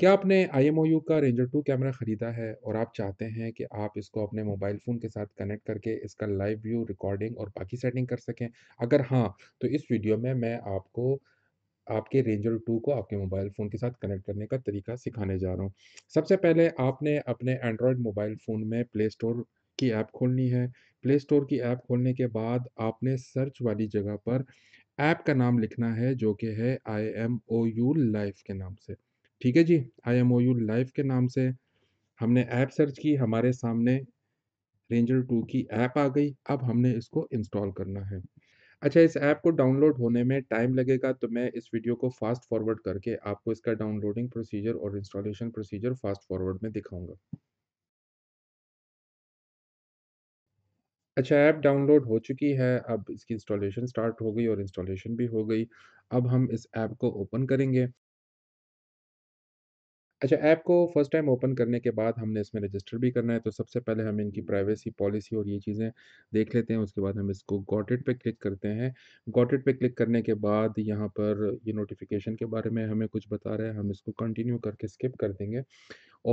क्या आपने आई का रेंजर टू कैमरा ख़रीदा है और आप चाहते हैं कि आप इसको अपने मोबाइल फ़ोन के साथ कनेक्ट करके इसका लाइव व्यू रिकॉर्डिंग और बाकी सेटिंग कर सकें अगर हाँ तो इस वीडियो में मैं आपको आपके रेंजर टू को आपके मोबाइल फ़ोन के साथ कनेक्ट करने का तरीका सिखाने जा रहा हूँ सबसे पहले आपने अपने एंड्रॉयड मोबाइल फ़ोन में प्ले स्टोर की ऐप खोलनी है प्ले स्टोर की ऐप खोलने के बाद आपने सर्च वाली जगह पर ऐप का नाम लिखना है जो कि है I M O U life के नाम से ठीक है जी I M O U live के नाम से हमने ऐप सर्च की हमारे सामने रेंजर टू की ऐप आ गई अब हमने इसको इंस्टॉल करना है अच्छा इस ऐप को डाउनलोड होने में टाइम लगेगा तो मैं इस वीडियो को फास्ट फॉरवर्ड करके आपको इसका डाउनलोडिंग प्रोसीजर और इंस्टॉलेशन प्रोसीजर फास्ट फॉरवर्ड में दिखाऊंगा अच्छा ऐप डाउनलोड हो चुकी है अब इसकी इंस्टॉलेशन स्टार्ट हो गई और इंस्टॉलेशन भी हो गई अब हम इस ऐप को ओपन करेंगे अच्छा ऐप को फर्स्ट टाइम ओपन करने के बाद हमने इसमें रजिस्टर भी करना है तो सबसे पहले हम इनकी प्राइवेसी पॉलिसी और ये चीज़ें देख लेते हैं उसके बाद हम इसको गॉटेड पे क्लिक करते हैं गॉटेड पे क्लिक करने के बाद यहाँ पर ये नोटिफिकेशन के बारे में हमें कुछ बता रहा है हम इसको कंटिन्यू करके स्किप कर देंगे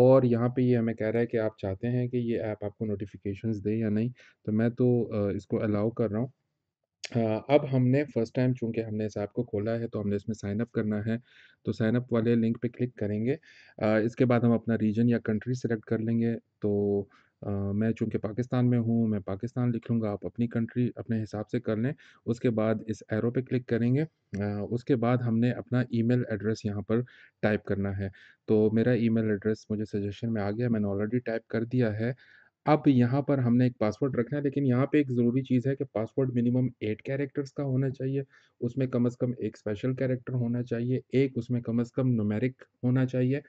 और यहाँ पर ये हमें कह रहा है कि आप चाहते हैं कि ये ऐप आप आपको नोटिफिकेशन दे या नहीं तो मैं तो इसको अलाउ कर रहा हूँ अब हमने फ़र्स्ट टाइम चूंकि हमने इस ऐप को खोला है तो हमने इसमें साइन अप करना है तो साइन अप वाले लिंक पे क्लिक करेंगे इसके बाद हम अपना रीजन या कंट्री सेलेक्ट कर लेंगे तो मैं चूंकि पाकिस्तान में हूँ मैं पाकिस्तान लिख लूँगा आप अपनी कंट्री अपने हिसाब से कर लें उसके बाद इस एरो पे क्लिक करेंगे उसके बाद हमने अपना ईमेल एड्रेस यहाँ पर टाइप करना है तो मेरा ईमेल एड्रेस मुझे सजेशन में आ गया मैंने ऑलरेडी टाइप कर दिया है अब यहाँ पर हमने एक पासवर्ड रखना है लेकिन यहाँ पे एक ज़रूरी चीज़ है कि पासवर्ड मिनिमम एट कैरेक्टर्स का होना चाहिए उसमें कम से कम एक स्पेशल कैरेक्टर होना चाहिए एक उसमें कम से कम नुमेरिक होना चाहिए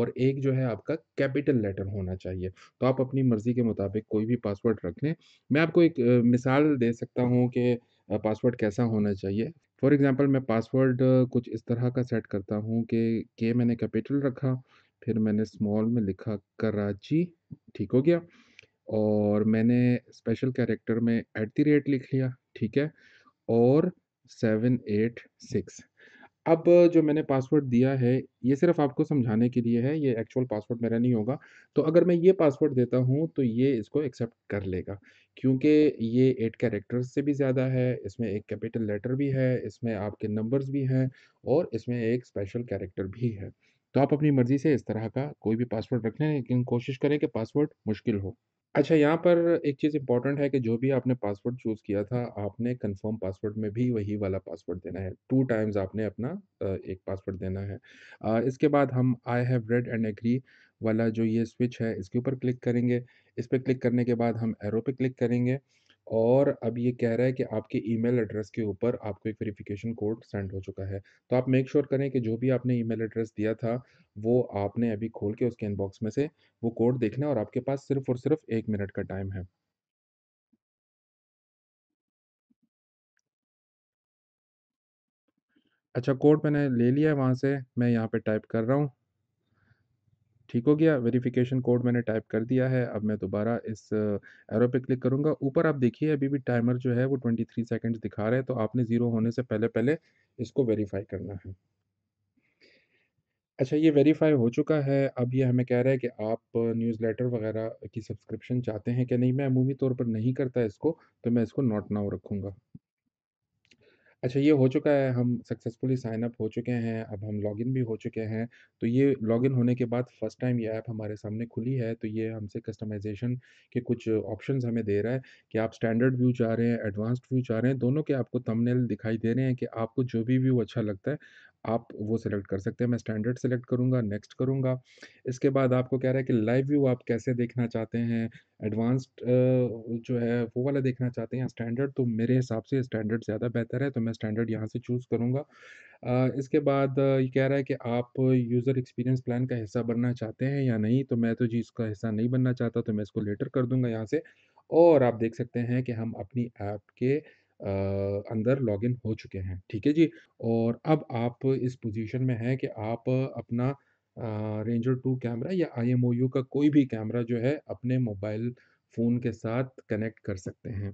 और एक जो है आपका कैपिटल लेटर होना चाहिए तो आप अपनी मर्ज़ी के मुताबिक कोई भी पासवर्ड रख लें मैं आपको एक मिसाल दे सकता हूँ कि पासवर्ड कैसा होना चाहिए फॉर एग्ज़ाम्पल मैं पासवर्ड कुछ इस तरह का सेट करता हूँ कि के मैंने कैपिटल रखा फिर मैंने स्मॉल में लिखा कराची ठीक हो गया और मैंने स्पेशल कैरेक्टर में एट दी रेट लिख लिया ठीक है और सेवन एट सिक्स अब जो मैंने पासवर्ड दिया है ये सिर्फ आपको समझाने के लिए है ये एक्चुअल पासवर्ड मेरा नहीं होगा तो अगर मैं ये पासवर्ड देता हूँ तो ये इसको एक्सेप्ट कर लेगा क्योंकि ये एट कैरेक्टर्स से भी ज़्यादा है इसमें एक कैपिटल लेटर भी है इसमें आपके नंबर्स भी हैं और इसमें एक स्पेशल कैरेक्टर भी है तो आप अपनी मर्ज़ी से इस तरह का कोई भी पासवर्ड रख लें लेकिन कोशिश करें कि पासवर्ड मुश्किल हो अच्छा यहाँ पर एक चीज़ इंपॉर्टेंट है कि जो भी आपने पासवर्ड चूज़ किया था आपने कंफर्म पासवर्ड में भी वही वाला पासवर्ड देना है टू टाइम्स आपने अपना एक पासवर्ड देना है इसके बाद हम I have read and agree वाला जो ये स्विच है इसके ऊपर क्लिक करेंगे इस पर क्लिक करने के बाद हम एरो पे क्लिक करेंगे और अब ये कह रहा है कि आपके ईमेल एड्रेस के ऊपर आपको एक वेरिफिकेशन कोड सेंड हो चुका है तो आप मेक श्योर sure करें कि जो भी आपने ईमेल एड्रेस दिया था वो आपने अभी खोल के उसके इनबॉक्स में से वो कोड देखना और आपके पास सिर्फ और सिर्फ एक मिनट का टाइम है अच्छा कोड मैंने ले लिया है वहाँ से मैं यहाँ पे टाइप कर रहा हूँ ठीक हो गया वेरिफिकेशन कोड मैंने टाइप कर दिया है अब मैं दोबारा इस एरो पे क्लिक करूँगा ऊपर आप देखिए अभी भी टाइमर जो है वो ट्वेंटी थ्री सेकेंड्स दिखा रहे हैं तो आपने ज़ीरो होने से पहले पहले इसको वेरीफाई करना है अच्छा ये वेरीफाई हो चुका है अब ये हमें कह रहा है कि आप न्यूज़लेटर वगैरह की सब्सक्रिप्शन चाहते हैं कि नहीं मैं अमूमी तौर पर नहीं करता इसको तो मैं इसको नॉट नाउ रखूँगा अच्छा ये हो चुका है, हम सक्सेसफुली साइन अप हो चुके हैं, अब हम लॉगिन भी हो चुके हैं। तो ये लॉगिन होने के बाद फर्स्ट टाइम ये ऐप हमारे सामने खुली है, तो ये हमसे कस्टमाइज़ेशन के कुछ ऑप्शंस हमें दे रहा है कि आप स्टैंडर्ड व्यू चाह रहे हैं, एडवांस्ड व्यू चाह रहे हैं, दोनों के आपको तमनेल दिखाई दे रहे हैं कि आपको जो भी व्यू अच्छा लगता है, आप वो सिलेक्ट कर सकते हैं मैं स्टैंडर्ड सेलेक्ट करूँगा नेक्स्ट करूँगा इसके बाद आपको कह रहा है कि लाइव व्यू आप कैसे देखना चाहते हैं एडवांस्ड जो है वो वाला देखना चाहते हैं स्टैंडर्ड तो मेरे हिसाब से स्टैंडर्ड ज़्यादा बेहतर है तो मैं स्टैंडर्ड यहाँ से चूज़ करूँगा इसके बाद ये कह रहा है कि आप यूज़र एक्सपीरियंस प्लान का हिस्सा बनना चाहते हैं या नहीं तो मैं तो जी इसका हिस्सा नहीं बनना चाहता तो मैं इसको लेटर कर दूँगा यहाँ से और आप देख सकते हैं कि हम अपनी ऐप के अंदर लॉगिन हो चुके हैं ठीक है जी और अब आप इस पोजीशन में हैं कि आप अपना रेंजर टू कैमरा या आई का कोई भी कैमरा जो है अपने मोबाइल फ़ोन के साथ कनेक्ट कर सकते हैं